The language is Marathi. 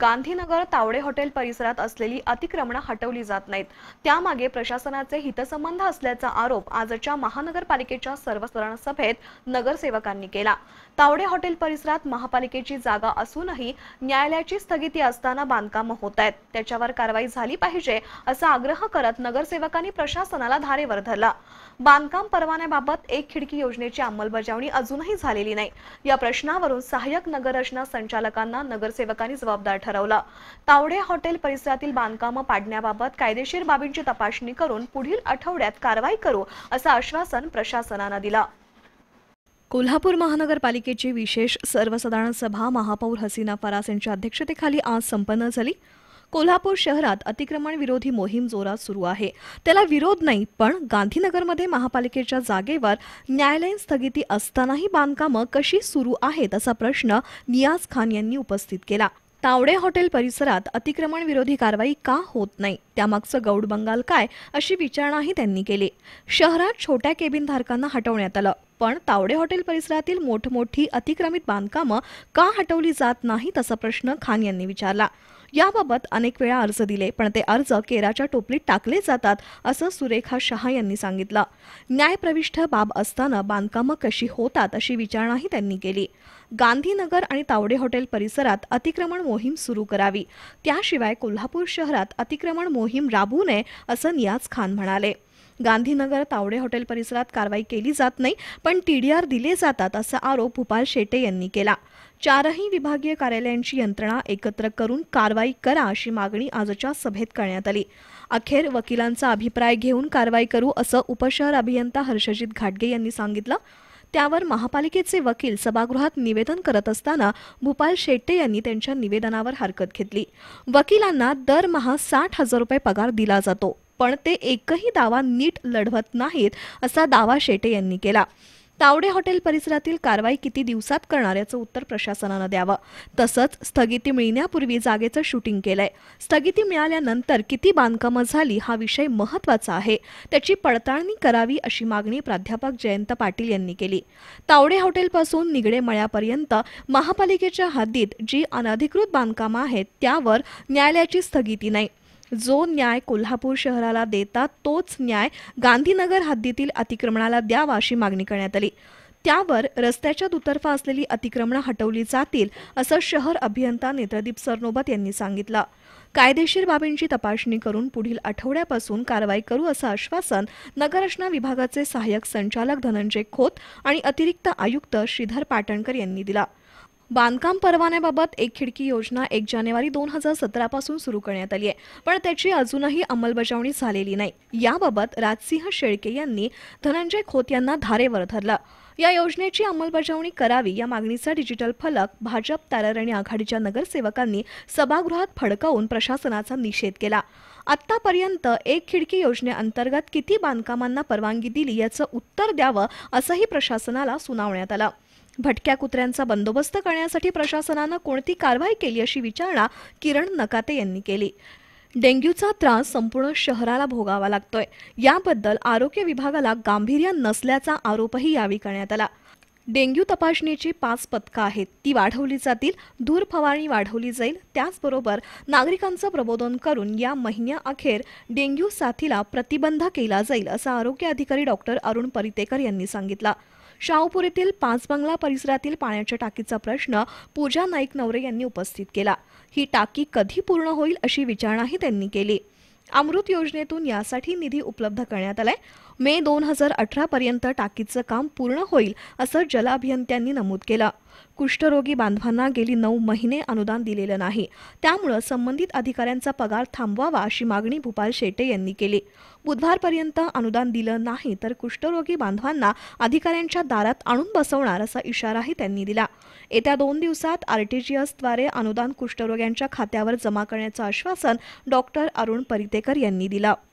गांधीनगर तावडे हॉटेल परिसरात असलेली अतिक्रमण हटवली जात नाहीत त्यामागे प्रशासनाचे हितसंबंध असल्याचा आरोप आजच्या महानगरपालिकेच्या सर्वसाधारण सभेत नगरसेवकांनी केला तावडे हॉटेल परिसरात महापालिकेची जागा असूनही न्यायालयाची स्थगिती असताना बांधकाम होत आहेत त्याच्यावर कारवाई झाली पाहिजे असा आग्रह करत नगरसेवकांनी प्रशासनाला धारेवर धरला बांधकाम परवान्याबाबत एक खिडकी योजनेची अंमलबजावणी अजूनही झालेली नाही या प्रश्नावरून सहाय्यक रचना संचालकांना नगरसेवकांनी जबाबदार ठरवलं तावडे हॉटेल परिसरातील बांधकामं पाडण्याबाबत कायदेशीर बाबींची तपासणी करून पुढील आठवड्यात कारवाई करू असं आश्वासन प्रशासनानं दिलं कोल्हापूर महानगरपालिकेची विशेष सर्वसाधारण सभा महापौर हसीना फरास यांच्या अध्यक्षतेखाली आज संपन्न झाली कोल्हापूर शहरात अतिक्रमण विरोधी मोहीम जोरात सुरू आहे त्याला विरोध नाही पण गांधीनगरमध्ये महापालिकेच्या जागेवर न्यायालयीन स्थगिती असतानाही बांधकामं कशी सुरू आहेत असा प्रश्न नियाज खान यांनी उपस्थित केला तावडे हॉटेल परिसरात अतिक्रमण विरोधी कारवाई का होत नाही त्यामागचं गौड बंगाल काय अशी विचारणाही त्यांनी केली शहरात छोट्या केबिन धारकांना हटवण्यात आलं पण तावडे हॉटेल परिसरातील मोठमोठी अतिक्रमित बांधकामं का हटवली जात नाहीत असा प्रश्न खान यांनी विचारला याबाबत अनेक वेळा अर्ज दिले पण ते अर्ज केराच्या टोपलीत टाकले जातात असं सुरेखा शहा यांनी सांगितलं न्यायप्रविष्ठ बाब असताना बांधकामं कशी होतात अशी विचारणाही त्यांनी केली गांधीनगर आणि तावडे हॉटेल परिसरात अतिक्रमण मोहीम सुरू करावी त्याशिवाय कोल्हापूर शहरात अतिक्रमण मोहीम राबवू नये असं नियाज खान म्हणाले गांधीनगर तावडे हॉटेल परिसरात कारवाई केली जात नाही पण टीडीआर दिले जातात असा आरोप भूपाल शेटे यांनी केला चारही विभागीय कार्यालयांची यंत्रणा एकत्र करून कारवाई करा अशी मागणी आजच्या सभेत करण्यात आली अखेर वकिलांचा अभिप्राय घेऊन कारवाई करू असं उपशहर अभियंता हर्षजित घाटगे यांनी सांगितलं त्यावर महापालिकेचे वकील सभागृहात निवेदन करत असताना भूपाल शेट्टे यांनी त्यांच्या निवेदनावर हरकत घेतली वकिलांना दरमहा साठ हजार रुपये पगार दिला जातो पण ते एकही दावा नीट लढवत नाहीत असा दावा शेटे यांनी केला तावडे हॉटेल परिसरातील कारवाई किती दिवसात करणार याचं उत्तर प्रशासनानं द्यावं तसंच स्थगिती मिळण्यापूर्वी जागेचं शूटिंग केलंय स्थगिती मिळाल्यानंतर किती बांधकामं झाली हा विषय महत्वाचा आहे त्याची पडताळणी करावी अशी मागणी प्राध्यापक जयंत पाटील यांनी केली तावडे हॉटेलपासून निगडे मळ्यापर्यंत महापालिकेच्या हद्दीत जी अनधिकृत बांधकामं आहेत त्यावर न्यायालयाची स्थगिती नाही जो न्याय कोल्हापूर शहराला देतात तोच न्याय गांधीनगर हद्दीतील अतिक्रमणाला द्यावा अशी मागणी करण्यात आली त्यावर रस्त्याच्या दुतर्फा असलेली अतिक्रमणं हटवली जातील असं शहर अभियंता नेत्रदीप सरनोबत यांनी सांगितलं कायदेशीर बाबींची तपासणी करून पुढील आठवड्यापासून कारवाई करू असं आश्वासन नगररचना विभागाचे सहाय्यक संचालक धनंजय खोत आणि अतिरिक्त आयुक्त श्रीधर पाटणकर यांनी दिलं बांधकाम परवान्याबाबत एक खिडकी योजना एक जानेवारी दोन हजार सतरापासून सुरू करण्यात आली आहे पण त्याची अजूनही अंमलबजावणी झालेली नाही याबाबत राजसिंह शेळके यांनी धनंजय खोत यांना धारेवर धरलं या योजनेची अंमलबजावणी करावी या मागणीचा डिजिटल फलक भाजप तारारणी आघाडीच्या नगरसेवकांनी सभागृहात फडकावून प्रशासनाचा निषेध केला आतापर्यंत एक खिडकी योजनेअंतर्गत किती बांधकामांना परवानगी दिली याचं उत्तर द्यावं असंही प्रशासनाला सुनावण्यात आलं भटक्या कुत्र्यांचा बंदोबस्त करण्यासाठी प्रशासनानं कोणती कारवाई केली अशी विचारणा किरण नकाते यांनी केली डेंग्यूचा त्रास संपूर्ण शहराला भोगावा लागतोय याबद्दल आरोग्य विभागाला गांभीर्य नसल्याचा आरोपही यावेळी करण्यात आला डेंग्यू तपासणीची पाच पथकं आहेत ती वाढवली जातील धूर फवारणी वाढवली जाईल त्याचबरोबर नागरिकांचं प्रबोधन करून या महिन्याअखेर डेंग्यू साथीला प्रतिबंध केला जाईल असं आरोग्य अधिकारी डॉक्टर अरुण परितेकर यांनी सांगितलं शाहूपूर येथील पाच बंगला परिसरातील पाण्याच्या टाकीचा प्रश्न पूजा नाईक नवरे यांनी उपस्थित केला ही टाकी कधी पूर्ण होईल अशी विचारणाही त्यांनी केली अमृत योजनेतून यासाठी निधी उपलब्ध करण्यात आलाय मे दोन हजार अठरापर्यंत टाकीचं काम पूर्ण होईल असं जलअभियंत्यांनी नमूद केलं कुष्ठरोगी बांधवांना गेली नऊ महिने अनुदान दिलेलं नाही त्यामुळं संबंधित अधिकाऱ्यांचा पगार थांबवावा अशी मागणी भूपाल शेटे यांनी केली बुधवारपर्यंत अनुदान दिलं नाही तर कुष्ठरोगी बांधवांना अधिकाऱ्यांच्या दारात आणून बसवणार असा इशाराही त्यांनी दिला येत्या दोन दिवसात आरटीजीएसद्वारे अनुदान कुष्ठरोग्यांच्या खात्यावर जमा करण्याचं आश्वासन डॉक्टर अरुण परितेकर यांनी दिलं